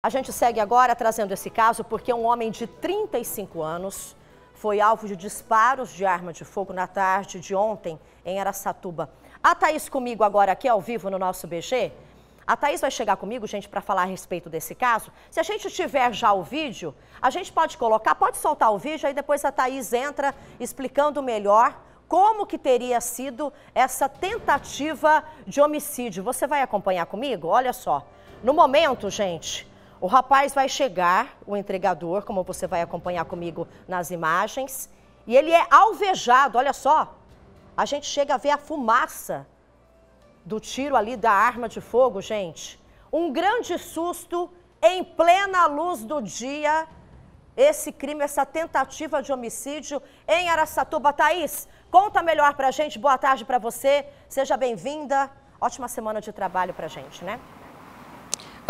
A gente segue agora trazendo esse caso porque um homem de 35 anos foi alvo de disparos de arma de fogo na tarde de ontem em Araçatuba. A Thaís comigo agora aqui ao vivo no nosso BG. A Thaís vai chegar comigo, gente, para falar a respeito desse caso. Se a gente tiver já o vídeo, a gente pode colocar, pode soltar o vídeo, aí depois a Thaís entra explicando melhor como que teria sido essa tentativa de homicídio. Você vai acompanhar comigo? Olha só. No momento, gente, o rapaz vai chegar, o entregador, como você vai acompanhar comigo nas imagens, e ele é alvejado, olha só. A gente chega a ver a fumaça do tiro ali da arma de fogo, gente. Um grande susto em plena luz do dia. Esse crime, essa tentativa de homicídio em Araçatuba. Thaís, conta melhor pra gente. Boa tarde para você. Seja bem-vinda. Ótima semana de trabalho pra gente, né?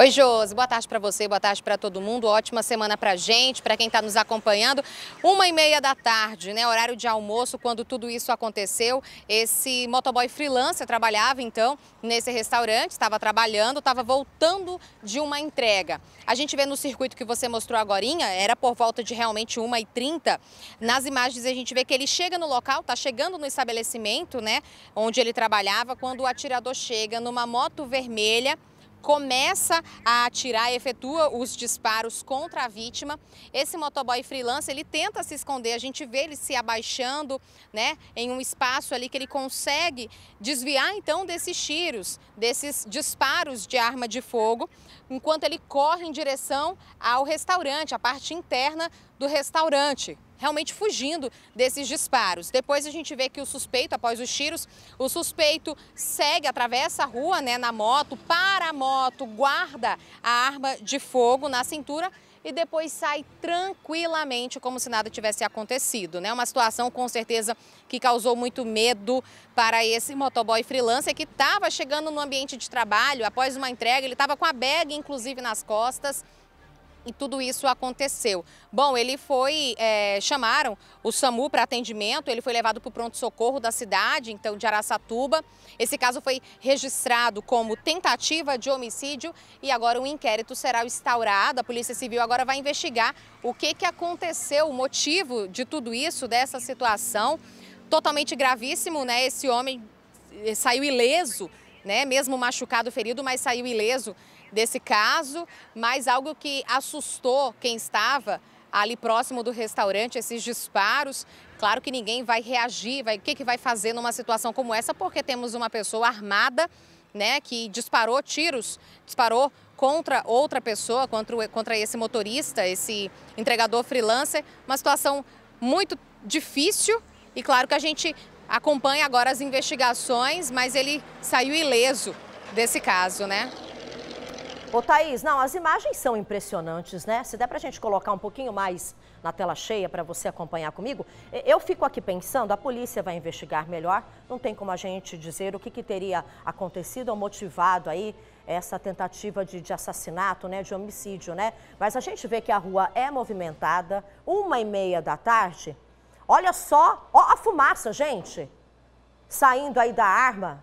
Oi, Josi. Boa tarde para você, boa tarde para todo mundo. Ótima semana para gente, para quem está nos acompanhando. Uma e meia da tarde, né? Horário de almoço, quando tudo isso aconteceu. Esse motoboy freelancer trabalhava, então, nesse restaurante, estava trabalhando, estava voltando de uma entrega. A gente vê no circuito que você mostrou agora, era por volta de realmente uma e trinta. Nas imagens a gente vê que ele chega no local, está chegando no estabelecimento, né? Onde ele trabalhava, quando o atirador chega numa moto vermelha começa a atirar e efetua os disparos contra a vítima. Esse motoboy freelance, ele tenta se esconder, a gente vê ele se abaixando, né, em um espaço ali que ele consegue desviar então desses tiros, desses disparos de arma de fogo, enquanto ele corre em direção ao restaurante, a parte interna do restaurante, realmente fugindo desses disparos. Depois a gente vê que o suspeito, após os tiros, o suspeito segue, atravessa a rua né, na moto, para a moto, guarda a arma de fogo na cintura e depois sai tranquilamente, como se nada tivesse acontecido. Né? Uma situação, com certeza, que causou muito medo para esse motoboy freelancer que estava chegando no ambiente de trabalho, após uma entrega, ele estava com a bag, inclusive, nas costas, e tudo isso aconteceu. Bom, ele foi, é, chamaram o SAMU para atendimento, ele foi levado para o pronto-socorro da cidade, então de Araçatuba. Esse caso foi registrado como tentativa de homicídio e agora um inquérito será instaurado. A Polícia Civil agora vai investigar o que, que aconteceu, o motivo de tudo isso, dessa situação. Totalmente gravíssimo, né? Esse homem eh, saiu ileso, né? Mesmo machucado, ferido, mas saiu ileso desse caso, mas algo que assustou quem estava ali próximo do restaurante, esses disparos. Claro que ninguém vai reagir, vai, o que, que vai fazer numa situação como essa, porque temos uma pessoa armada, né, que disparou tiros, disparou contra outra pessoa, contra, contra esse motorista, esse entregador freelancer. Uma situação muito difícil e claro que a gente acompanha agora as investigações, mas ele saiu ileso desse caso, né? Ô Thaís, não, as imagens são impressionantes, né? Se der para a gente colocar um pouquinho mais na tela cheia para você acompanhar comigo, eu fico aqui pensando, a polícia vai investigar melhor, não tem como a gente dizer o que, que teria acontecido ou motivado aí essa tentativa de, de, assassinato, né, de homicídio, né? Mas a gente vê que a rua é movimentada, uma e meia da tarde, olha só, ó a fumaça, gente, saindo aí da arma,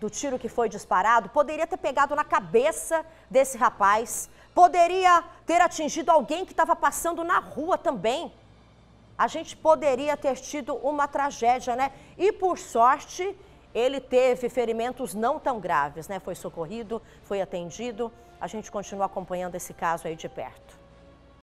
do tiro que foi disparado poderia ter pegado na cabeça desse rapaz, poderia ter atingido alguém que estava passando na rua também. A gente poderia ter tido uma tragédia, né? E por sorte, ele teve ferimentos não tão graves, né? Foi socorrido, foi atendido. A gente continua acompanhando esse caso aí de perto.